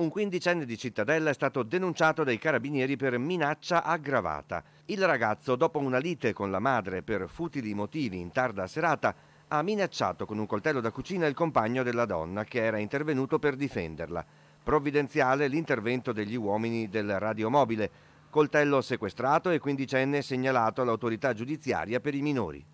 Un quindicenne di Cittadella è stato denunciato dai carabinieri per minaccia aggravata. Il ragazzo, dopo una lite con la madre per futili motivi in tarda serata, ha minacciato con un coltello da cucina il compagno della donna che era intervenuto per difenderla. Provvidenziale l'intervento degli uomini del radiomobile, coltello sequestrato e quindicenne segnalato all'autorità giudiziaria per i minori.